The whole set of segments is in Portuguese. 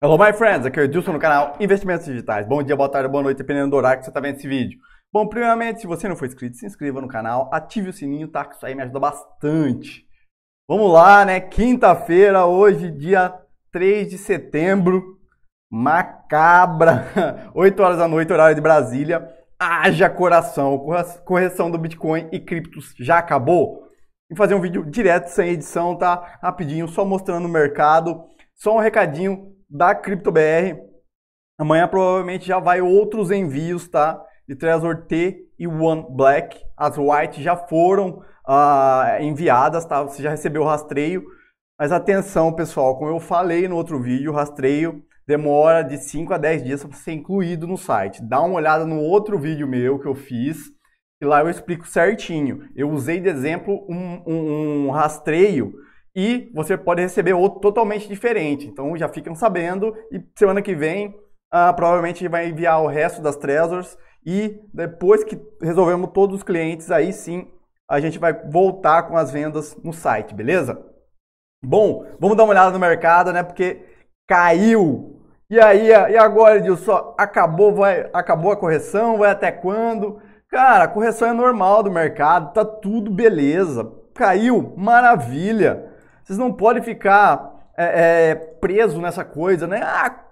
Hello, my friends! Aqui é o Edilson no canal Investimentos Digitais. Bom dia, boa tarde, boa noite, dependendo do horário que você está vendo esse vídeo. Bom, primeiramente, se você não for inscrito, se inscreva no canal, ative o sininho, tá? Que isso aí me ajuda bastante. Vamos lá, né? Quinta-feira, hoje, dia 3 de setembro, macabra, 8 horas da noite, horário de Brasília. Haja coração, correção do Bitcoin e criptos já acabou? Vou fazer um vídeo direto, sem edição, tá? Rapidinho, só mostrando o mercado. Só um recadinho da CryptoBR. Amanhã provavelmente já vai outros envios, tá? De Trezor T e One Black. As White já foram uh, enviadas, tá? Você já recebeu o rastreio. Mas atenção, pessoal, como eu falei no outro vídeo, o rastreio demora de 5 a 10 dias para ser incluído no site. Dá uma olhada no outro vídeo meu que eu fiz, e lá eu explico certinho. Eu usei de exemplo um, um, um rastreio e você pode receber outro totalmente diferente. Então já ficam sabendo e semana que vem ah, provavelmente vai enviar o resto das Trezors e depois que resolvemos todos os clientes, aí sim a gente vai voltar com as vendas no site, beleza? Bom, vamos dar uma olhada no mercado, né? Porque caiu. E aí, e agora, Edilson? Acabou, vai, acabou a correção? Vai até quando? Cara, a correção é normal do mercado, tá tudo beleza. Caiu, maravilha. Vocês não podem ficar é, é, preso nessa coisa, né? Ah,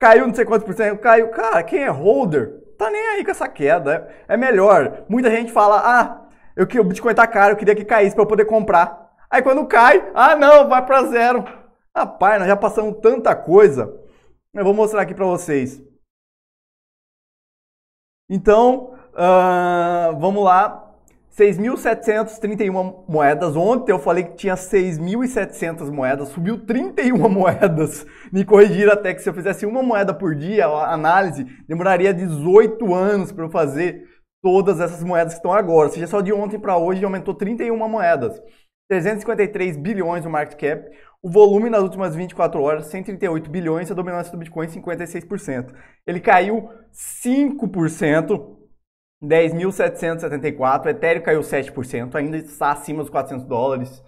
caiu não sei quantos por cento, caiu. Cara, quem é holder tá nem aí com essa queda. É, é melhor. Muita gente fala, ah, eu que o Bitcoin tá caro, eu queria que caísse para eu poder comprar. Aí quando cai, ah não, vai para zero. Rapaz, nós já passamos tanta coisa. Eu vou mostrar aqui para vocês. Então, uh, vamos lá. 6.731 moedas. Ontem eu falei que tinha 6.700 moedas, subiu 31 moedas. Me corrigiram até que se eu fizesse uma moeda por dia, a análise, demoraria 18 anos para eu fazer todas essas moedas que estão agora. Ou seja, só de ontem para hoje aumentou 31 moedas. 353 bilhões o market cap. O volume nas últimas 24 horas, 138 bilhões, a dominância do Bitcoin 56%. Ele caiu 5% 10.774, Ethereum caiu 7%, ainda está acima dos 400 dólares.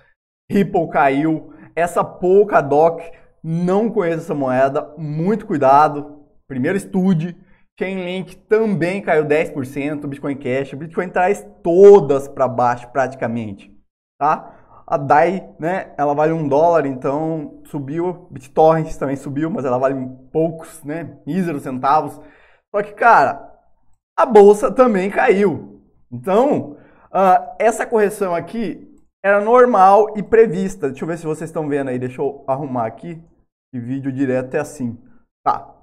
Ripple caiu, essa Polkadot, não conheço essa moeda, muito cuidado, primeiro estude. Chainlink também caiu 10%, Bitcoin Cash, Bitcoin traz todas para baixo praticamente, tá? A DAI, né, ela vale um dólar, então subiu, BitTorrent também subiu, mas ela vale poucos, né, míseros centavos. Só que, cara, a bolsa também caiu. Então, uh, essa correção aqui era normal e prevista. Deixa eu ver se vocês estão vendo aí. Deixa eu arrumar aqui. Que vídeo direto é assim. Tá.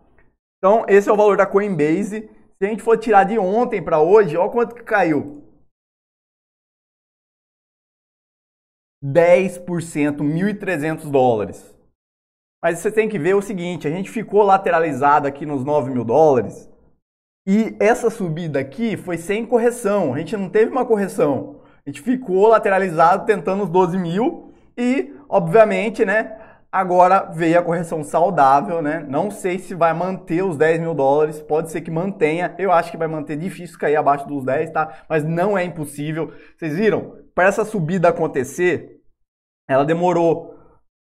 Então, esse é o valor da Coinbase. Se a gente for tirar de ontem para hoje, olha quanto que caiu. 10%, 1.300 dólares. Mas você tem que ver o seguinte, a gente ficou lateralizado aqui nos 9 mil dólares e essa subida aqui foi sem correção, a gente não teve uma correção. A gente ficou lateralizado tentando os 12 mil e, obviamente, né, agora veio a correção saudável, né? Não sei se vai manter os 10 mil dólares, pode ser que mantenha. Eu acho que vai manter, difícil cair abaixo dos 10, tá? Mas não é impossível. Vocês viram? Para essa subida acontecer, ela demorou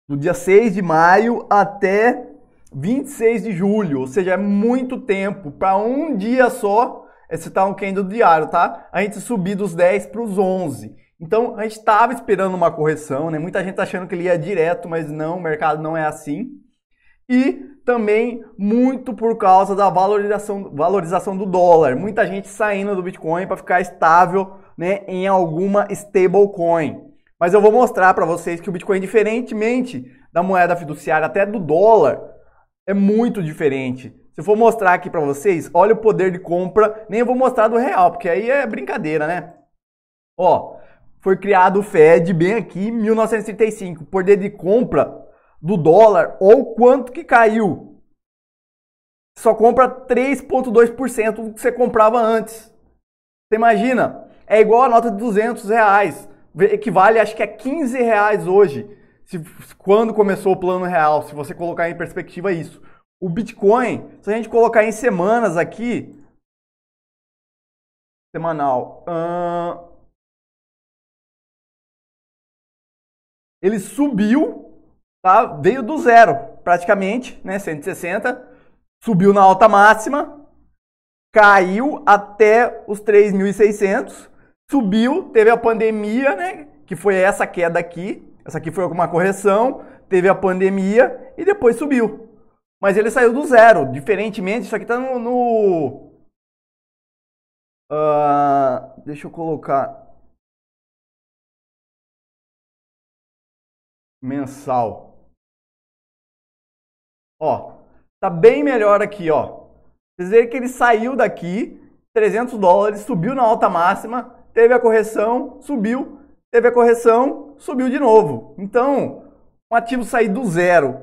do dia 6 de maio até 26 de julho, ou seja, é muito tempo para um dia só. Esse é, tá um candle diário, tá? A gente subir dos 10 para os 11. Então, a gente estava esperando uma correção, né? Muita gente tá achando que ele ia direto, mas não, o mercado não é assim. E também muito por causa da valorização, valorização do dólar. Muita gente saindo do Bitcoin para ficar estável, né, em alguma stablecoin. Mas eu vou mostrar para vocês que o Bitcoin, diferentemente da moeda fiduciária, até do dólar, é muito diferente. Se eu for mostrar aqui para vocês, olha o poder de compra, nem eu vou mostrar do real, porque aí é brincadeira, né? Ó, foi criado o Fed bem aqui em 1935, poder de compra do dólar ou quanto que caiu. Só compra 3.2% do que você comprava antes. Você imagina? É igual a nota de 200 reais, equivale acho que é 15 reais hoje se, quando começou o plano real, se você colocar em perspectiva isso. O Bitcoin, se a gente colocar em semanas aqui, semanal, ele subiu, tá? veio do zero praticamente, né? 160, subiu na alta máxima, caiu até os 3.600, subiu, teve a pandemia, né? Que foi essa queda aqui, essa aqui foi alguma correção, teve a pandemia e depois subiu. Mas ele saiu do zero. Diferentemente, isso aqui está no. no uh, deixa eu colocar. Mensal. Ó, tá bem melhor aqui, ó. Vocês veem que ele saiu daqui, 300 dólares, subiu na alta máxima, teve a correção, subiu, teve a correção, subiu de novo. Então, um ativo sair do zero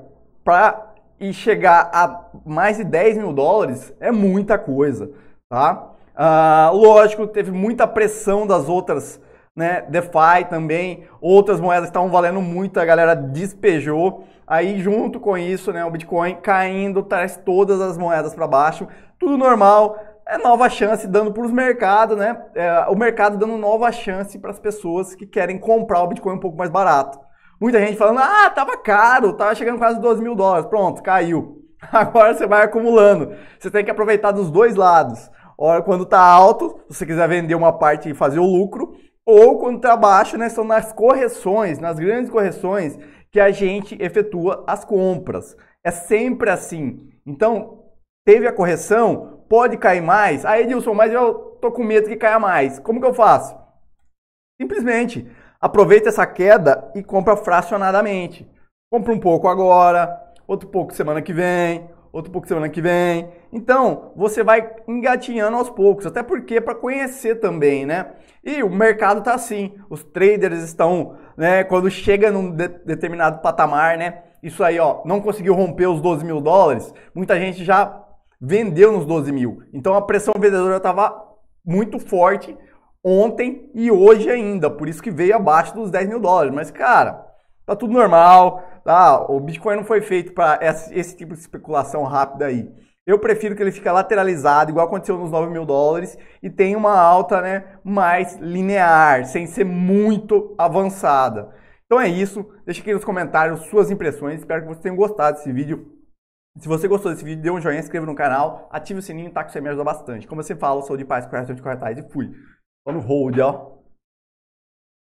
para e chegar a mais de 10 mil dólares é muita coisa, tá? Ah, lógico, teve muita pressão das outras, né? DeFi também, outras moedas estavam valendo muito, a galera despejou. Aí, junto com isso, né, o Bitcoin caindo, traz todas as moedas para baixo, tudo normal é nova chance dando para os mercados, né? É, o mercado dando nova chance para as pessoas que querem comprar o Bitcoin um pouco mais barato. Muita gente falando, ah, tava caro, tava chegando quase 12 mil dólares, pronto, caiu. Agora você vai acumulando. Você tem que aproveitar dos dois lados. Ora, quando tá alto, se você quiser vender uma parte e fazer o lucro, ou quando tá baixo, né? São nas correções, nas grandes correções, que a gente efetua as compras. É sempre assim. Então, Teve a correção? Pode cair mais? Aí, Edilson, mas eu tô com medo que caia mais. Como que eu faço? Simplesmente aproveita essa queda e compra fracionadamente. Compra um pouco agora, outro pouco semana que vem, outro pouco semana que vem. Então, você vai engatinhando aos poucos, até porque para conhecer também, né? E o mercado tá assim, os traders estão, né, quando chega num de determinado patamar, né? Isso aí, ó, não conseguiu romper os 12 mil dólares, muita gente já vendeu nos 12 mil. Então a pressão vendedora estava muito forte ontem e hoje ainda, por isso que veio abaixo dos 10 mil dólares. Mas, cara, tá tudo normal, tá? O Bitcoin não foi feito para esse tipo de especulação rápida aí. Eu prefiro que ele fique lateralizado, igual aconteceu nos 9 mil dólares, e tenha uma alta né, mais linear, sem ser muito avançada. Então é isso. deixa aqui nos comentários suas impressões. Espero que vocês tenham gostado desse vídeo. Se você gostou desse vídeo, dê um joinha, inscreva no canal, ative o sininho, tá? Que você me ajuda bastante. Como eu sempre falo, sou de paz, corretor de corretais e fui. Tô no hold, ó.